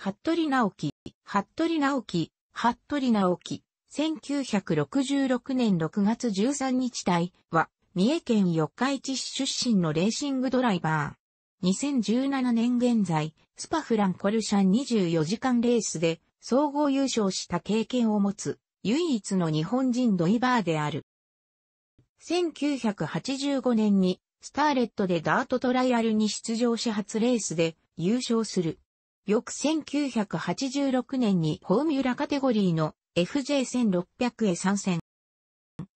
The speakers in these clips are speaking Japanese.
服部直樹、服部直樹、服部直樹、1966年6月13日台は、三重県四日市市出身のレーシングドライバー。2017年現在、スパフランコルシャン24時間レースで総合優勝した経験を持つ唯一の日本人ドイバーである。1985年にスターレットでダートトライアルに出場し初レースで優勝する。翌1986年にフォーミュラカテゴリーの FJ1600 へ参戦。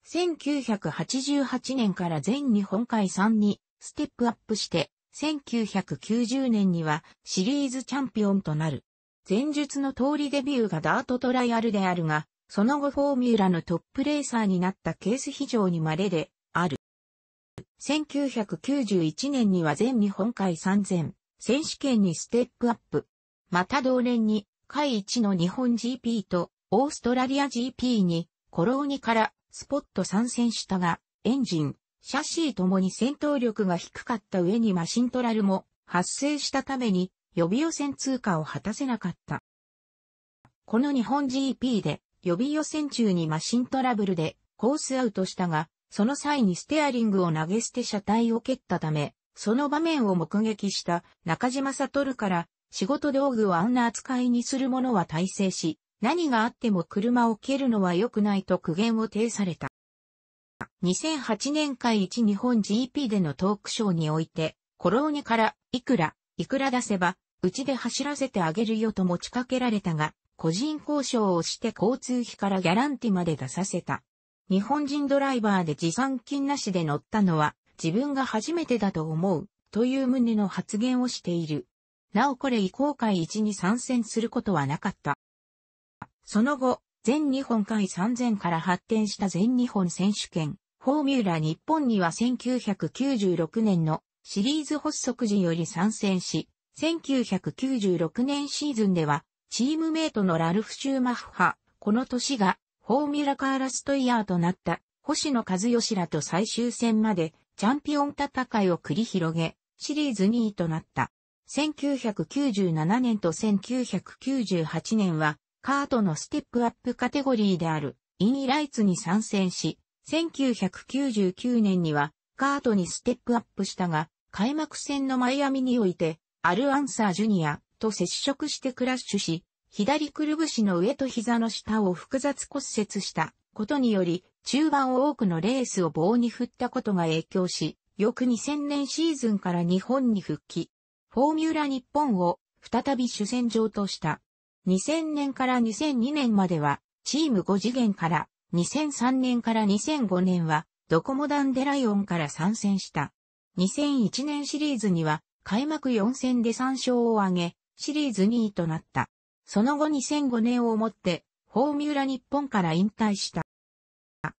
1988年から全日本海3にステップアップして、1990年にはシリーズチャンピオンとなる。前述の通りデビューがダートトライアルであるが、その後フォーミュラのトップレーサーになったケース非常に稀である。1991年には全日本海3000選手権にステップアップ。また同年に、海一の日本 GP とオーストラリア GP にコローニからスポット参戦したが、エンジン、シャシーともに戦闘力が低かった上にマシントラルも発生したために予備予選通過を果たせなかった。この日本 GP で予備予選中にマシントラブルでコースアウトしたが、その際にステアリングを投げ捨て車体を蹴ったため、その場面を目撃した中島悟から仕事道具をあんな扱いにする者は大成し、何があっても車を蹴るのは良くないと苦言を呈された。2008年会1日本 GP でのトークショーにおいて、コローニからいくら、いくら出せば、うちで走らせてあげるよと持ちかけられたが、個人交渉をして交通費からギャランティまで出させた。日本人ドライバーで持参金なしで乗ったのは自分が初めてだと思うという旨の発言をしている。なおこれ以降会一に参戦することはなかった。その後、全日本会3000から発展した全日本選手権、フォーミュラ日本には1996年のシリーズ発足時より参戦し、1996年シーズンでは、チームメイトのラルフ・シューマッハ、この年が、フォーミュラカーラストイヤーとなった、星野和義らと最終戦まで、チャンピオン戦いを繰り広げ、シリーズ2位となった。1997年と1998年は、カートのステップアップカテゴリーである、インイライツに参戦し、1999年には、カートにステップアップしたが、開幕戦のマイアミにおいて、アルアンサージュニアと接触してクラッシュし、左くるぶしの上と膝の下を複雑骨折したことにより、中盤を多くのレースを棒に振ったことが影響し、翌2000年シーズンから日本に復帰。フォーミュラ日本を再び主戦場とした。2000年から2002年までは、チーム5次元から、2003年から2005年は、ドコモダンデライオンから参戦した。2001年シリーズには、開幕4戦で3勝を挙げ、シリーズ2位となった。その後2005年をもって、フォーミュラ日本から引退した。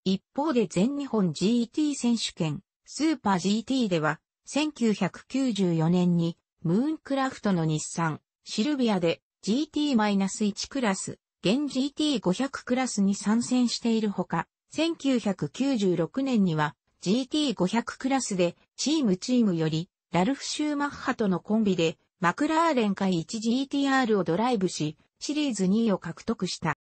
一方で全日本 GT 選手権、スーパー GT では、1994年にムーンクラフトの日産、シルビアで GT-1 クラス、現 GT500 クラスに参戦しているほか、1996年には GT500 クラスでチームチームよりラルフ・シューマッハとのコンビでマクラーレン界 1GTR をドライブし、シリーズ2位を獲得した。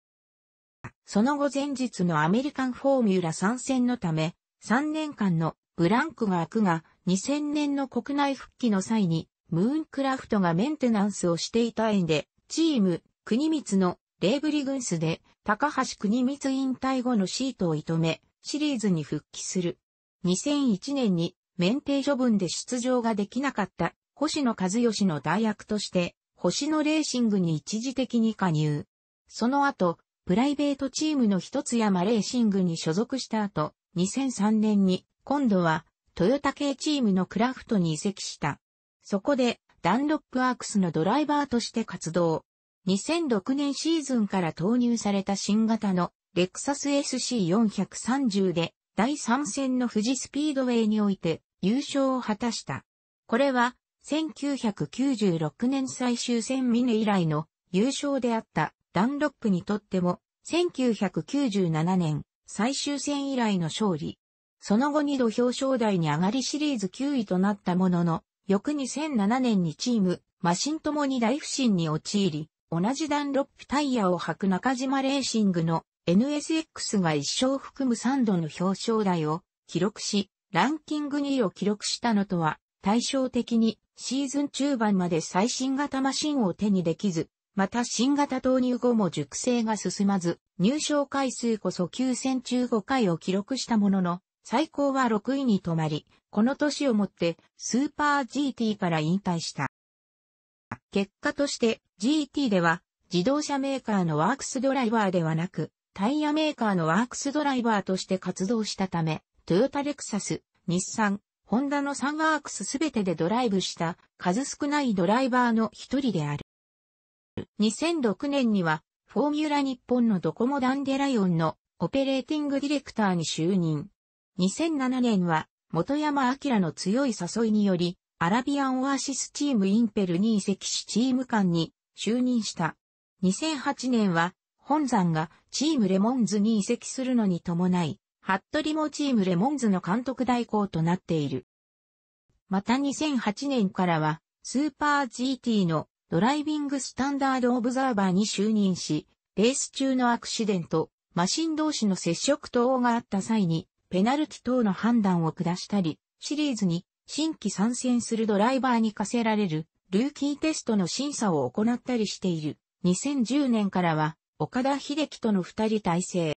その後前日のアメリカンフォーミュラ参戦のため、3年間のブランクが空くが、2000年の国内復帰の際にムーンクラフトがメンテナンスをしていた縁で、チーム、国光のレイブリグンスで、高橋国光引退後のシートを射止め、シリーズに復帰する。2001年に、免停処分で出場ができなかった星野和義の代役として、星野レーシングに一時的に加入。その後、プライベートチームの一つ山レーシングに所属した後、2003年に、今度は、トヨタ系チームのクラフトに移籍した。そこで、ダンロップアークスのドライバーとして活動。2006年シーズンから投入された新型のレクサス SC430 で第3戦の富士スピードウェイにおいて優勝を果たした。これは1996年最終戦ミネ以来の優勝であったダンロップにとっても1997年最終戦以来の勝利。その後2度表彰台に上がりシリーズ9位となったものの翌2007年にチーム、マシンともに大不振に陥り、同じダンロップタイヤを履く中島レーシングの NSX が一生含む3度の表彰台を記録し、ランキング2位を記録したのとは、対照的にシーズン中盤まで最新型マシンを手にできず、また新型投入後も熟成が進まず、入賞回数こそ9戦中5回を記録したものの、最高は6位に止まり、この年をもってスーパー GT から引退した。結果として GT では自動車メーカーのワークスドライバーではなくタイヤメーカーのワークスドライバーとして活動したため、トヨタレクサス、日産、ホンダの3ワークスすべてでドライブした数少ないドライバーの一人である。2006年にはフォーミュラ日本のドコモダンデライオンのオペレーティングディレクターに就任。2007年は元山明の強い誘いにより、アラビアンオアシスチームインペルに移籍しチーム間に就任した。2008年は、本山がチームレモンズに移籍するのに伴い、服部もチームレモンズの監督代行となっている。また2008年からは、スーパー GT のドライビングスタンダードオブザーバーに就任し、レース中のアクシデント、マシン同士の接触等があった際に、ペナルティ等の判断を下したり、シリーズに新規参戦するドライバーに課せられるルーキーテストの審査を行ったりしている。2010年からは岡田秀樹との二人体制。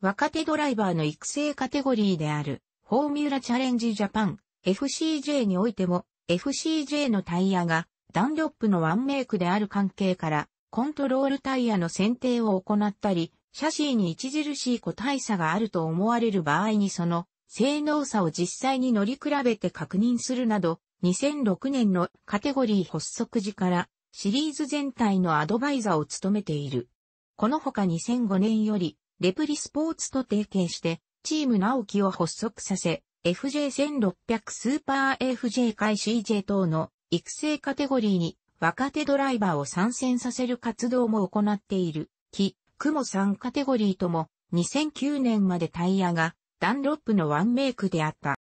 若手ドライバーの育成カテゴリーであるフォーミュラチャレンジジャパン FCJ においても FCJ のタイヤがダンロップのワンメイクである関係からコントロールタイヤの選定を行ったり、シーに著しい個体差があると思われる場合にその性能差を実際に乗り比べて確認するなど、2006年のカテゴリー発足時からシリーズ全体のアドバイザーを務めている。このほか2005年よりレプリスポーツと提携してチーム直樹を発足させ、FJ1600 スーパー FJ 会 CJ 等の育成カテゴリーに若手ドライバーを参戦させる活動も行っている。雲3カテゴリーとも2009年までタイヤがダンロップのワンメイクであった。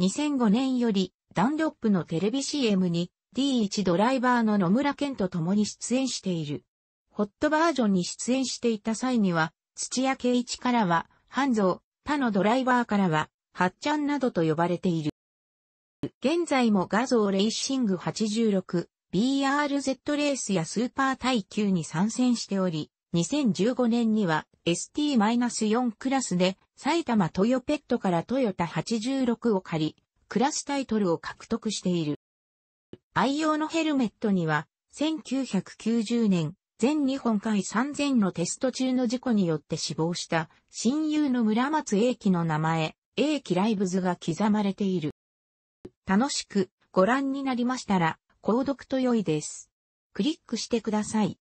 2005年よりダンロップのテレビ CM に D1 ドライバーの野村健と共に出演している。ホットバージョンに出演していた際には、土屋圭一からは、半蔵、他のドライバーからは、はっちゃんなどと呼ばれている。現在も画像レイシング 86BRZ レースやスーパー耐久に参戦しており、2015年には ST-4 クラスで埼玉トヨペットからトヨタ86を借り、クラスタイトルを獲得している。愛用のヘルメットには、1990年、全日本海3000のテスト中の事故によって死亡した親友の村松英樹の名前、英樹ライブズが刻まれている。楽しくご覧になりましたら、購読と良いです。クリックしてください。